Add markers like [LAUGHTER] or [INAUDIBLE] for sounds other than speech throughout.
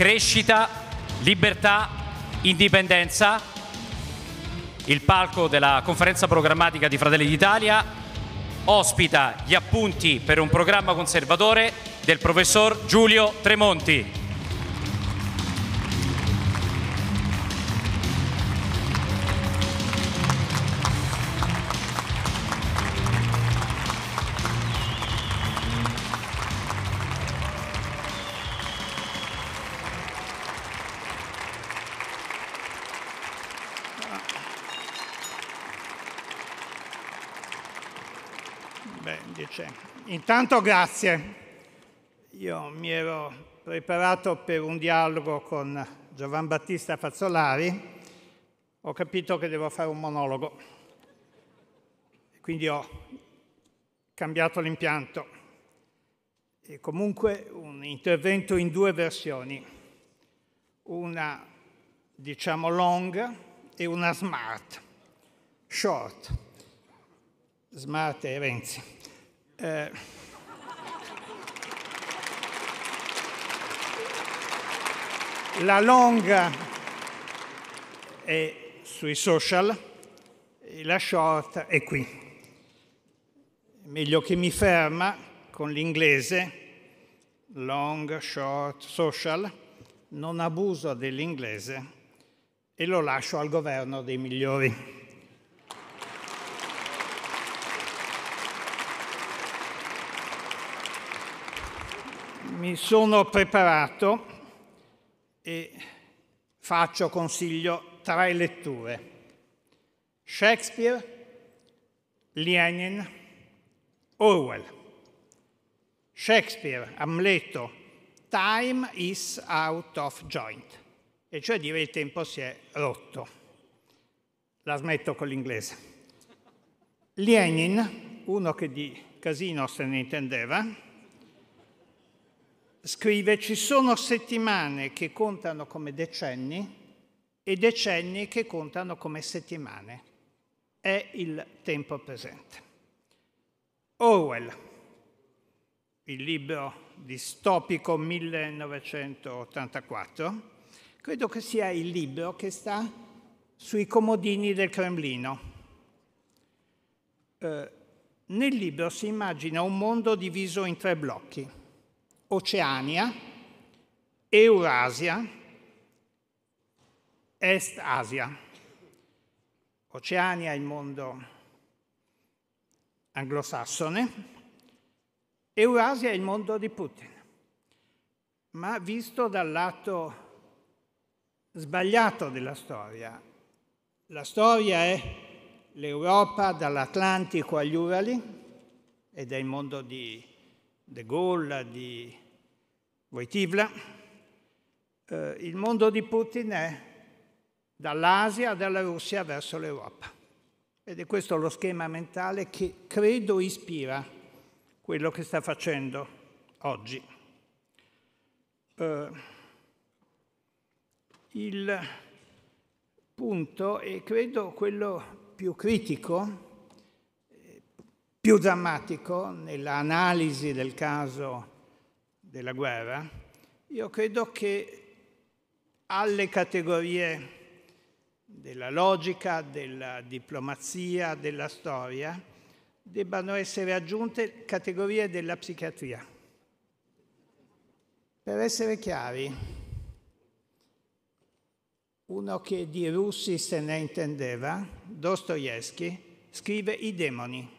crescita, libertà, indipendenza, il palco della conferenza programmatica di Fratelli d'Italia ospita gli appunti per un programma conservatore del professor Giulio Tremonti. Tanto grazie. Io mi ero preparato per un dialogo con Giovan Battista Fazzolari, ho capito che devo fare un monologo. Quindi ho cambiato l'impianto. E comunque un intervento in due versioni, una diciamo long e una smart, short. Smart e Renzi. Eh, La longa è sui social, e la short è qui. Meglio che mi ferma con l'inglese, long, short, social, non abuso dell'inglese e lo lascio al governo dei migliori. Mi sono preparato e faccio consiglio tre letture. Shakespeare, Lenin, Orwell. Shakespeare, Amleto, Time is out of joint, e cioè dire il tempo si è rotto. La smetto con l'inglese. Lenin, uno che di casino se ne intendeva, scrive ci sono settimane che contano come decenni e decenni che contano come settimane. È il tempo presente. Orwell, il libro distopico 1984, credo che sia il libro che sta sui comodini del Cremlino. Eh, nel libro si immagina un mondo diviso in tre blocchi Oceania, Eurasia, Est Asia. Oceania, il mondo anglosassone, Eurasia è il mondo di Putin, ma visto dal lato sbagliato della storia. La storia è l'Europa dall'Atlantico agli Urali ed è il mondo di De Gaulle, di Wojtyla, eh, il mondo di Putin è dall'Asia, dalla Russia verso l'Europa. Ed è questo lo schema mentale che credo ispira quello che sta facendo oggi. Eh, il punto, e credo quello più critico, più drammatico nell'analisi del caso della guerra, io credo che alle categorie della logica, della diplomazia, della storia, debbano essere aggiunte categorie della psichiatria. Per essere chiari, uno che di russi se ne intendeva, Dostoevsky, scrive I demoni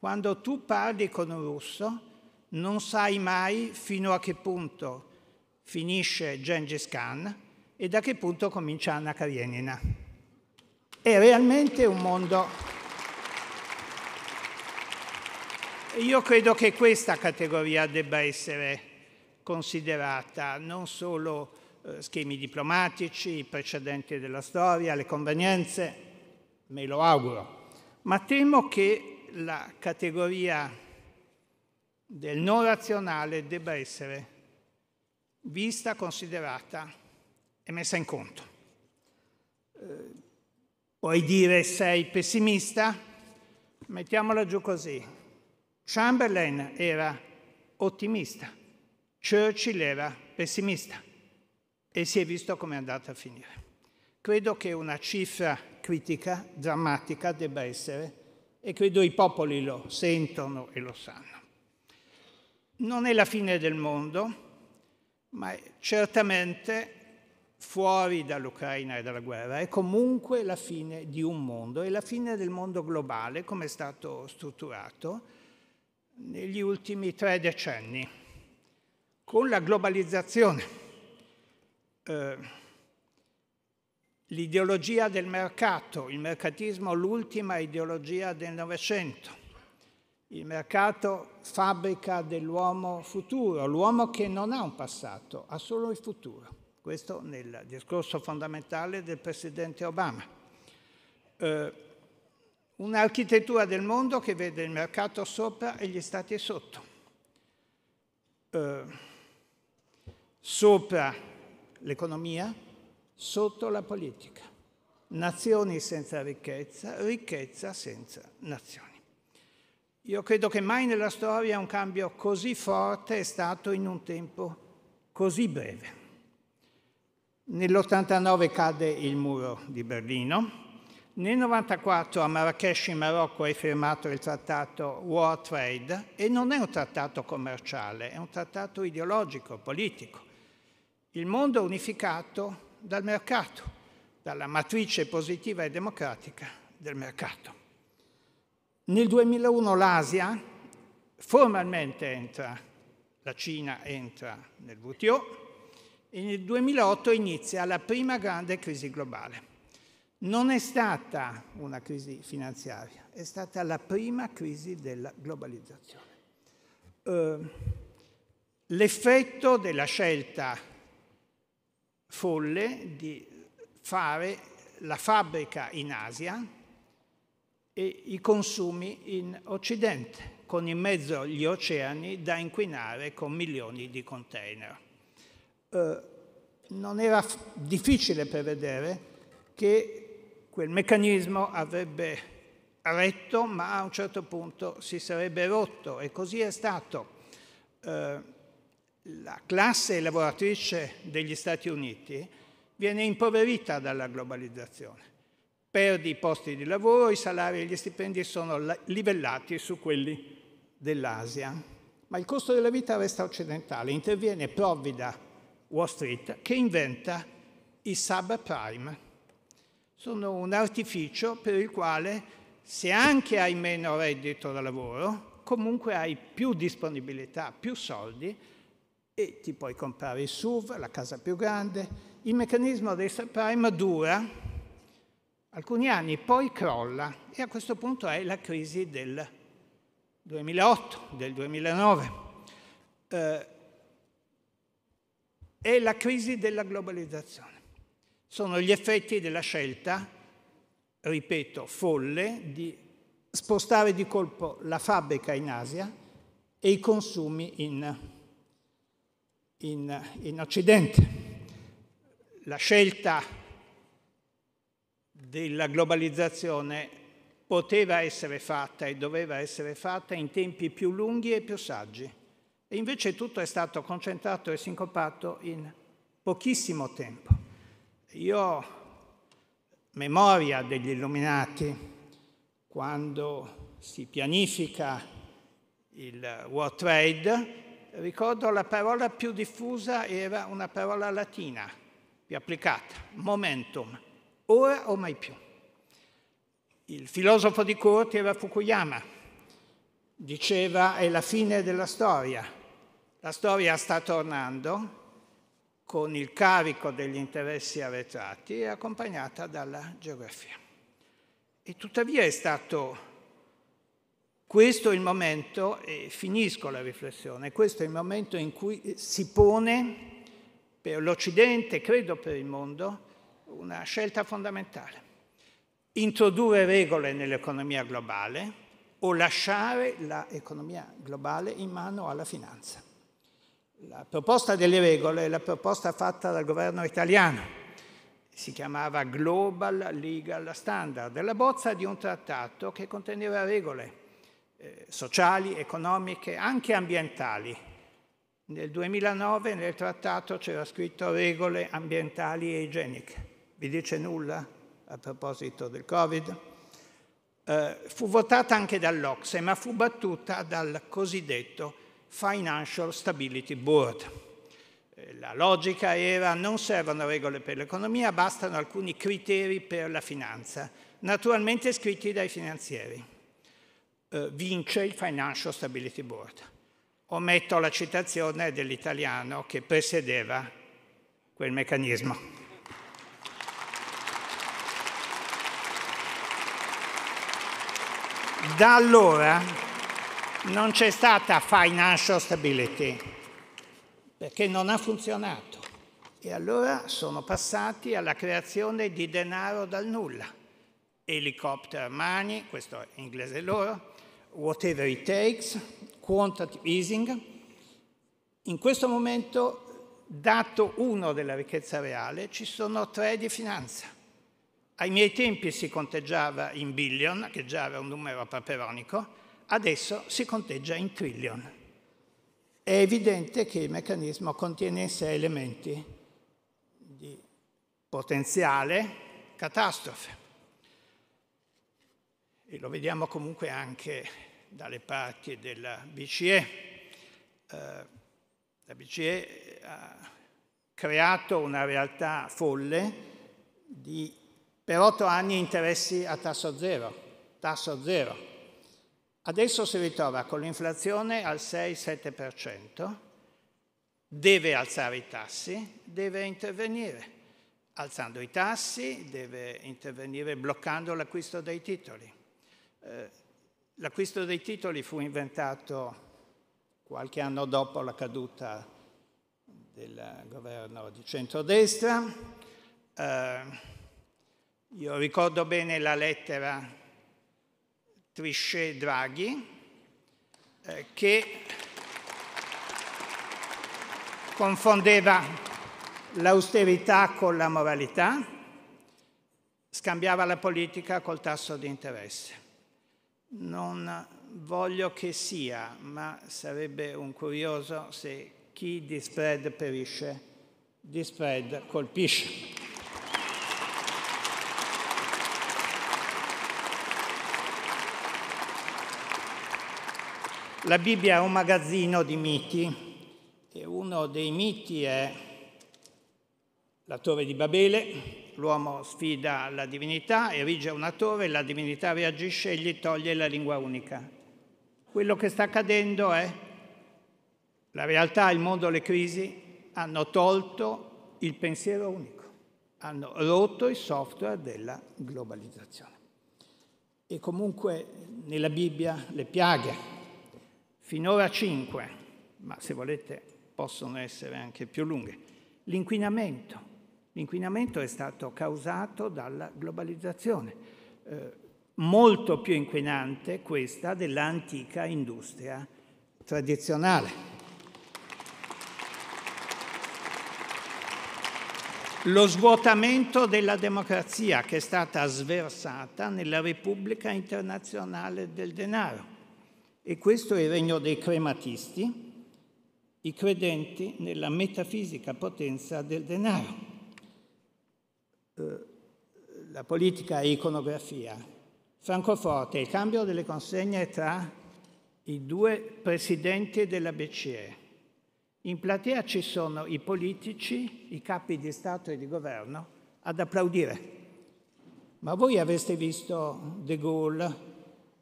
quando tu parli con un russo, non sai mai fino a che punto finisce Gengis Khan e da che punto comincia Anna Karenina. È realmente un mondo... Io credo che questa categoria debba essere considerata non solo eh, schemi diplomatici, i precedenti della storia, le convenienze, me lo auguro, ma temo che la categoria del non razionale debba essere vista, considerata e messa in conto. Eh, puoi dire sei pessimista? Mettiamola giù così. Chamberlain era ottimista, Churchill era pessimista e si è visto come è andata a finire. Credo che una cifra critica, drammatica, debba essere e credo i popoli lo sentono e lo sanno. Non è la fine del mondo, ma certamente fuori dall'Ucraina e dalla guerra, è comunque la fine di un mondo, è la fine del mondo globale come è stato strutturato negli ultimi tre decenni, con la globalizzazione. Eh, L'ideologia del mercato, il mercatismo, l'ultima ideologia del Novecento. Il mercato fabbrica dell'uomo futuro, l'uomo che non ha un passato, ha solo il futuro. Questo nel discorso fondamentale del Presidente Obama. Eh, un'architettura del mondo che vede il mercato sopra e gli stati sotto. Eh, sopra l'economia, sotto la politica. Nazioni senza ricchezza, ricchezza senza nazioni. Io credo che mai nella storia un cambio così forte è stato in un tempo così breve. Nell'89 cade il muro di Berlino, nel 94 a Marrakesh in Marocco è firmato il trattato War Trade e non è un trattato commerciale, è un trattato ideologico, politico. Il mondo unificato dal mercato, dalla matrice positiva e democratica del mercato. Nel 2001 l'Asia formalmente entra, la Cina entra nel WTO e nel 2008 inizia la prima grande crisi globale. Non è stata una crisi finanziaria, è stata la prima crisi della globalizzazione. Ehm, l'effetto della scelta folle di fare la fabbrica in Asia e i consumi in Occidente, con in mezzo gli oceani da inquinare con milioni di container. Eh, non era difficile prevedere che quel meccanismo avrebbe retto, ma a un certo punto si sarebbe rotto e così è stato. Eh, la classe lavoratrice degli Stati Uniti viene impoverita dalla globalizzazione. Perdi i posti di lavoro, i salari e gli stipendi sono livellati su quelli dell'Asia. Ma il costo della vita resta occidentale. Interviene provvida Wall Street che inventa i subprime. Sono un artificio per il quale se anche hai meno reddito da lavoro, comunque hai più disponibilità, più soldi e ti puoi comprare il SUV, la casa più grande. Il meccanismo dei subprime dura alcuni anni, poi crolla e a questo punto è la crisi del 2008, del 2009. Eh, è la crisi della globalizzazione. Sono gli effetti della scelta, ripeto, folle, di spostare di colpo la fabbrica in Asia e i consumi in Europa in, in Occidente. La scelta della globalizzazione poteva essere fatta e doveva essere fatta in tempi più lunghi e più saggi. E invece tutto è stato concentrato e sincopato in pochissimo tempo. Io ho memoria degli illuminati quando si pianifica il World Trade ricordo la parola più diffusa era una parola latina, più applicata, momentum, ora o mai più. Il filosofo di corte era Fukuyama, diceva è la fine della storia, la storia sta tornando con il carico degli interessi arretrati e accompagnata dalla geografia. E tuttavia è stato questo è il momento, e finisco la riflessione, questo è il momento in cui si pone per l'Occidente, credo per il mondo, una scelta fondamentale. Introdurre regole nell'economia globale o lasciare l'economia globale in mano alla finanza. La proposta delle regole è la proposta fatta dal governo italiano, si chiamava Global Legal Standard, la bozza di un trattato che conteneva regole eh, sociali, economiche, anche ambientali. Nel 2009 nel trattato c'era scritto regole ambientali e igieniche. Vi dice nulla a proposito del Covid? Eh, fu votata anche dall'Ocse, ma fu battuta dal cosiddetto Financial Stability Board. Eh, la logica era non servono regole per l'economia, bastano alcuni criteri per la finanza, naturalmente scritti dai finanzieri. Eh, vince il Financial Stability Board. Ometto la citazione dell'italiano che presiedeva quel meccanismo. Da allora non c'è stata financial stability perché non ha funzionato e allora sono passati alla creazione di denaro dal nulla. Helicopter money, questo è inglese loro, whatever it takes, quantitative easing, in questo momento, dato uno della ricchezza reale, ci sono tre di finanza. Ai miei tempi si conteggiava in billion, che già era un numero paperonico, adesso si conteggia in trillion. È evidente che il meccanismo contiene in sé elementi di potenziale catastrofe e lo vediamo comunque anche dalle parti della BCE. Eh, la BCE ha creato una realtà folle di per otto anni interessi a tasso zero, tasso zero. Adesso si ritrova con l'inflazione al 6-7%, deve alzare i tassi, deve intervenire. Alzando i tassi deve intervenire bloccando l'acquisto dei titoli eh, l'acquisto dei titoli fu inventato qualche anno dopo la caduta del governo di centrodestra. Eh, io ricordo bene la lettera Trichet-Draghi eh, che confondeva l'austerità con la moralità, scambiava la politica col tasso di interesse non voglio che sia, ma sarebbe un curioso se chi di spread perisce, di spread colpisce. La Bibbia è un magazzino di miti e uno dei miti è la torre di Babele, l'uomo sfida la divinità, erige una torre, la divinità reagisce e gli toglie la lingua unica. Quello che sta accadendo è la realtà, il mondo, le crisi hanno tolto il pensiero unico, hanno rotto il software della globalizzazione. E comunque nella Bibbia le piaghe, finora cinque, ma se volete possono essere anche più lunghe, l'inquinamento, L'inquinamento è stato causato dalla globalizzazione, eh, molto più inquinante questa dell'antica industria tradizionale. Lo svuotamento della democrazia che è stata sversata nella Repubblica internazionale del denaro. E questo è il regno dei crematisti, i credenti nella metafisica potenza del denaro eh, la politica e iconografia. Francoforte, il cambio delle consegne tra i due presidenti della BCE. In platea ci sono i politici, i capi di Stato e di governo ad applaudire. Ma voi avreste visto De Gaulle,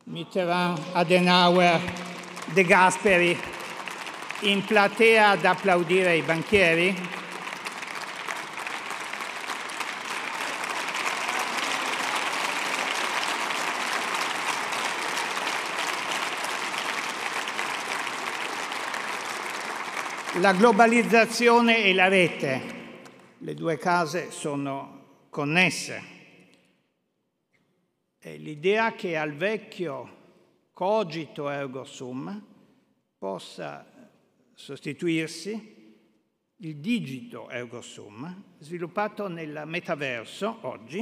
Mitterrand, Adenauer, De Gasperi in platea ad applaudire i banchieri? La globalizzazione e la rete, le due case sono connesse. E l'idea che al vecchio cogito ergo sum possa sostituirsi il digito ergo sum, sviluppato nel metaverso oggi,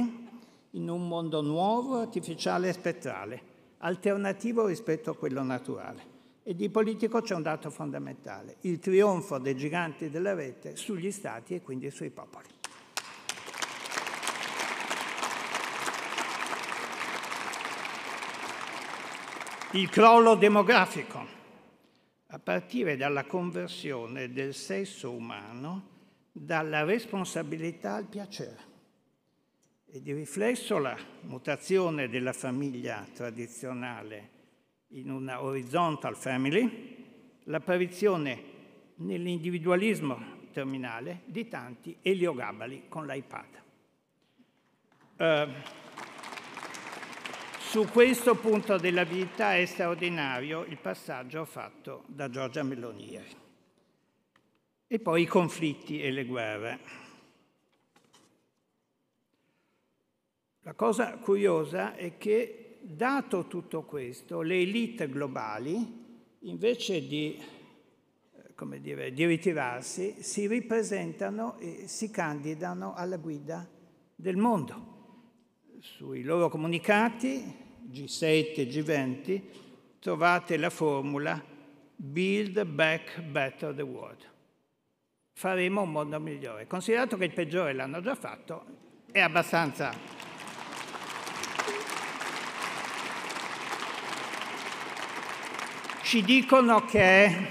in un mondo nuovo, artificiale e spettrale, alternativo rispetto a quello naturale. E di politico c'è un dato fondamentale, il trionfo dei giganti della rete sugli stati e quindi sui popoli. Il crollo demografico, a partire dalla conversione del sesso umano dalla responsabilità al piacere e di riflesso la mutazione della famiglia tradizionale in una horizontal family, l'apparizione nell'individualismo terminale di tanti eliogabali con l'iPad. Eh, su questo punto della vita è straordinario il passaggio fatto da Giorgia Meloni E poi i conflitti e le guerre. La cosa curiosa è che dato tutto questo, le elite globali, invece di eh, come dire, di ritirarsi, si ripresentano e si candidano alla guida del mondo. Sui loro comunicati, G7 e G20, trovate la formula Build Back Better the World. Faremo un mondo migliore. Considerato che il peggiore l'hanno già fatto, è abbastanza... Ci dicono che è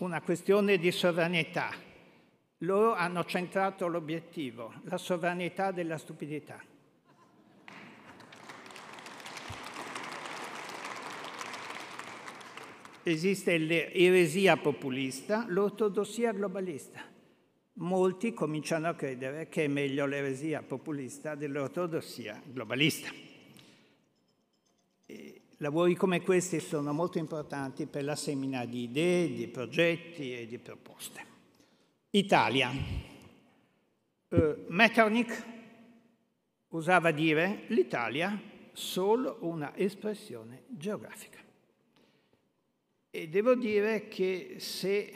una questione di sovranità. Loro hanno centrato l'obiettivo, la sovranità della stupidità. Esiste l'eresia populista, l'ortodossia globalista. Molti cominciano a credere che è meglio l'eresia populista dell'ortodossia globalista. Lavori come questi sono molto importanti per la semina di idee, di progetti e di proposte. Italia. Eh, Metternich usava dire l'Italia solo una espressione geografica. E devo dire che se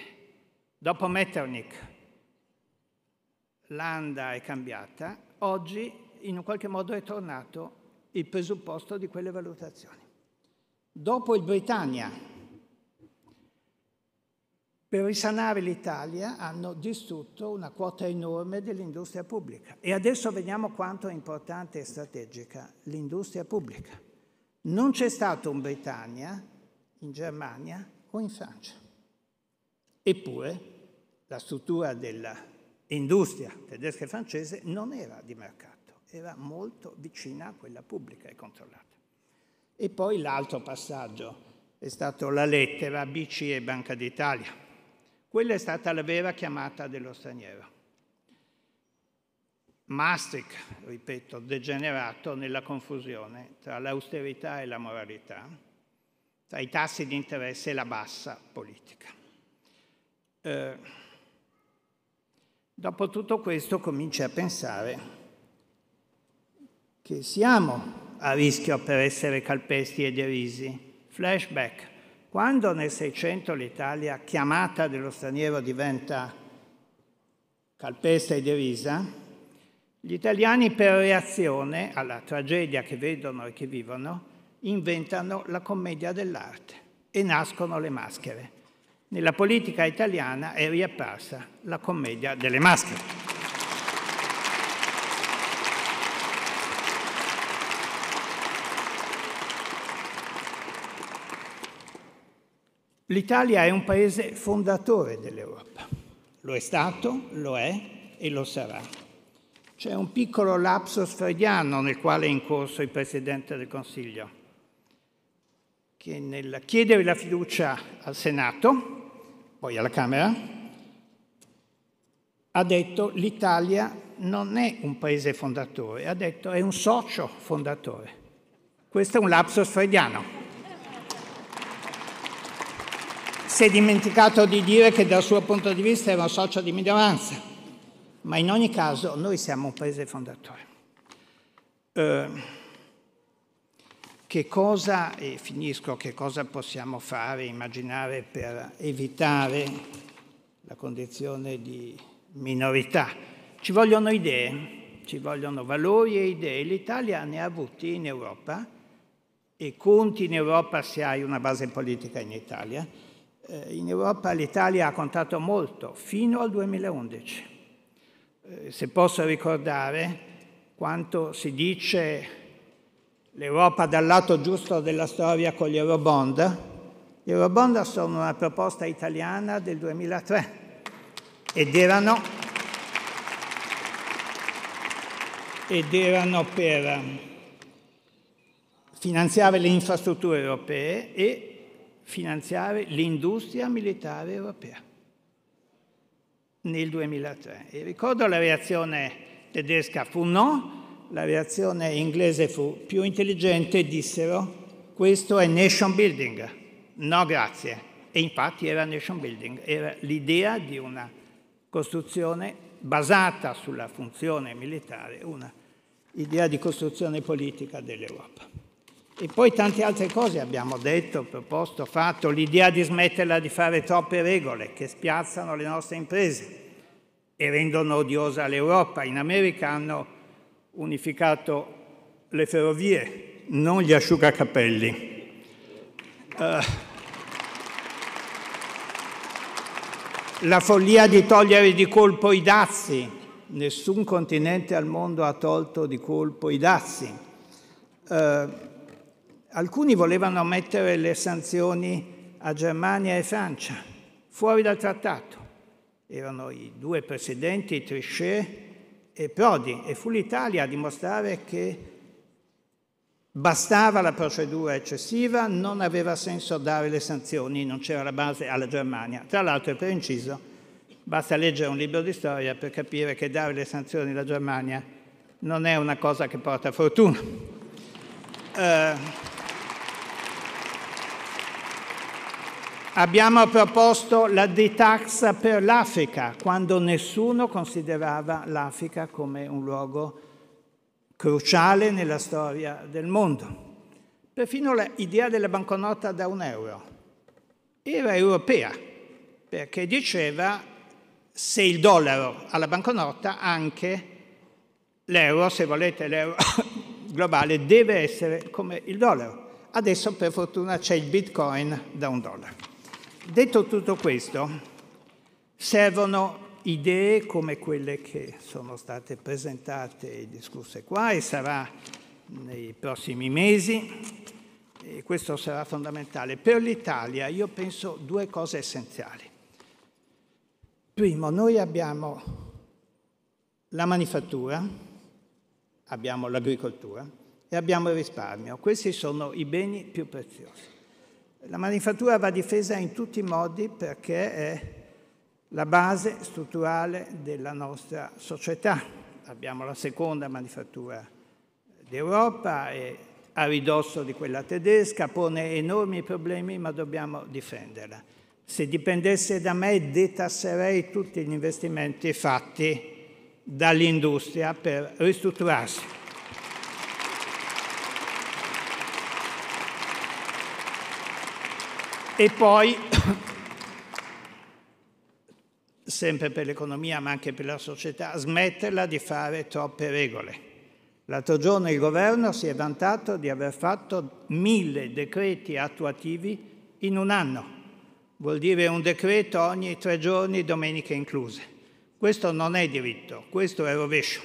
dopo Metternich l'anda è cambiata, oggi in un qualche modo è tornato il presupposto di quelle valutazioni. Dopo il Britannia, per risanare l'Italia hanno distrutto una quota enorme dell'industria pubblica. E adesso vediamo quanto è importante e strategica l'industria pubblica. Non c'è stato un Britannia in Germania o in Francia. Eppure la struttura dell'industria tedesca e francese non era di mercato, era molto vicina a quella pubblica e controllata. E poi l'altro passaggio è stato la lettera BCE Banca d'Italia. Quella è stata la vera chiamata dello straniero. Maastricht, ripeto, degenerato nella confusione tra l'austerità e la moralità, tra i tassi di interesse e la bassa politica. Eh, dopo tutto questo comincia a pensare che siamo a rischio per essere calpesti e derisi. Flashback. Quando nel 600 l'Italia, chiamata dello straniero, diventa calpesta e derisa, gli italiani per reazione alla tragedia che vedono e che vivono inventano la commedia dell'arte e nascono le maschere. Nella politica italiana è riapparsa la commedia delle maschere. L'Italia è un paese fondatore dell'Europa. Lo è stato, lo è e lo sarà. C'è un piccolo lapsus freudiano nel quale è in corso il Presidente del Consiglio, che nel chiedere la fiducia al Senato, poi alla Camera, ha detto l'Italia non è un paese fondatore, ha detto è un socio fondatore. Questo è un lapsus freudiano. Si è dimenticato di dire che dal suo punto di vista era un socio di minoranza, ma in ogni caso noi siamo un paese fondatore. Eh, che cosa, e finisco, che cosa possiamo fare, immaginare per evitare la condizione di minorità? Ci vogliono idee, ci vogliono valori e idee. L'Italia ne ha avuti in Europa e conti in Europa se hai una base politica in Italia eh, in Europa l'Italia ha contato molto fino al 2011. Eh, se posso ricordare quanto si dice l'Europa dal lato giusto della storia con gli Eurobond, gli Eurobond sono una proposta italiana del 2003 ed erano, ed erano per ehm, finanziare le infrastrutture europee e finanziare l'industria militare europea nel 2003. E ricordo la reazione tedesca fu no, la reazione inglese fu più intelligente dissero questo è nation building, no grazie. E infatti era nation building, era l'idea di una costruzione basata sulla funzione militare, una idea di costruzione politica dell'Europa. E poi tante altre cose abbiamo detto, proposto, fatto, l'idea di smetterla di fare troppe regole che spiazzano le nostre imprese e rendono odiosa l'Europa. In America hanno unificato le ferrovie, non gli asciugacapelli. Uh, la follia di togliere di colpo i dazi. Nessun continente al mondo ha tolto di colpo i dazi. Eh, Alcuni volevano mettere le sanzioni a Germania e Francia, fuori dal trattato. Erano i due presidenti, Trichet e Prodi, e fu l'Italia a dimostrare che Bastava la procedura eccessiva, non aveva senso dare le sanzioni, non c'era la base alla Germania. Tra l'altro, e per inciso, basta leggere un libro di storia per capire che dare le sanzioni alla Germania non è una cosa che porta fortuna. Eh, Abbiamo proposto la detax per l'Africa, quando nessuno considerava l'Africa come un luogo cruciale nella storia del mondo. Perfino l'idea della banconota da un euro era europea, perché diceva se il dollaro ha la banconota, anche l'euro, se volete l'euro [COUGHS] globale, deve essere come il dollaro. Adesso per fortuna c'è il bitcoin da un dollaro. Detto tutto questo, servono idee come quelle che sono state presentate e discusse qua e sarà nei prossimi mesi e questo sarà fondamentale. Per l'Italia io penso due cose essenziali. Primo, noi abbiamo la manifattura, abbiamo l'agricoltura e abbiamo il risparmio. Questi sono i beni più preziosi. La manifattura va difesa in tutti i modi perché è la base strutturale della nostra società. Abbiamo la seconda manifattura d'Europa e a ridosso di quella tedesca pone enormi problemi ma dobbiamo difenderla. Se dipendesse da me detasserei tutti gli investimenti fatti dall'industria per ristrutturarsi. E poi, [COUGHS] sempre per l'economia ma anche per la società, smetterla di fare troppe regole. L'altro giorno il governo si è vantato di aver fatto mille decreti attuativi in un anno. Vuol dire un decreto ogni tre giorni, domeniche incluse. Questo non è diritto, questo è rovescio.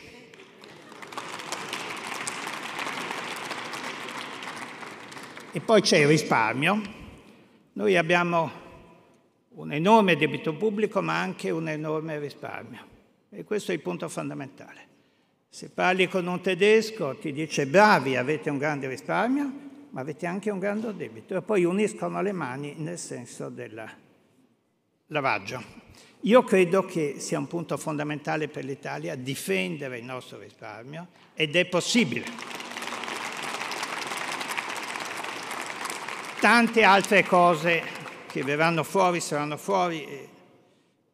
E poi c'è il risparmio, noi abbiamo un enorme debito pubblico ma anche un enorme risparmio e questo è il punto fondamentale. Se parli con un tedesco ti dice bravi, avete un grande risparmio, ma avete anche un grande debito e poi uniscono le mani nel senso del lavaggio. Io credo che sia un punto fondamentale per l'Italia difendere il nostro risparmio ed è possibile. tante altre cose che verranno fuori, saranno fuori e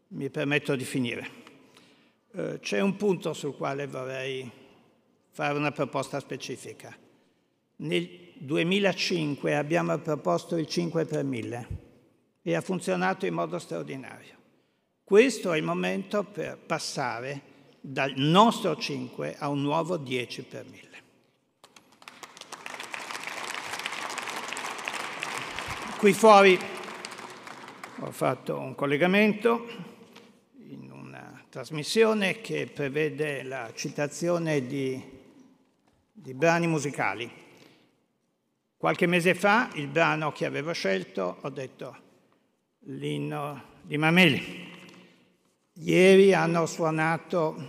mi permetto di finire. Eh, c'è un punto sul quale vorrei fare una proposta specifica. Nel 2005 abbiamo proposto il 5 per 1000 e ha funzionato in modo straordinario. Questo è il momento per passare dal nostro 5 a un nuovo 10 per 1000. Qui fuori ho fatto un collegamento in una trasmissione che prevede la citazione di, di brani musicali. Qualche mese fa il brano che avevo scelto ho detto l'inno di Mameli. Ieri hanno suonato,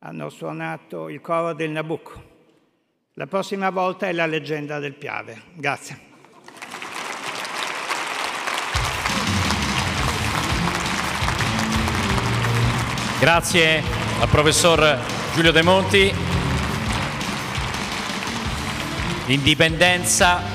hanno suonato il coro del Nabucco. La prossima volta è la leggenda del Piave. Grazie. Grazie al professor Giulio De Monti. Indipendenza.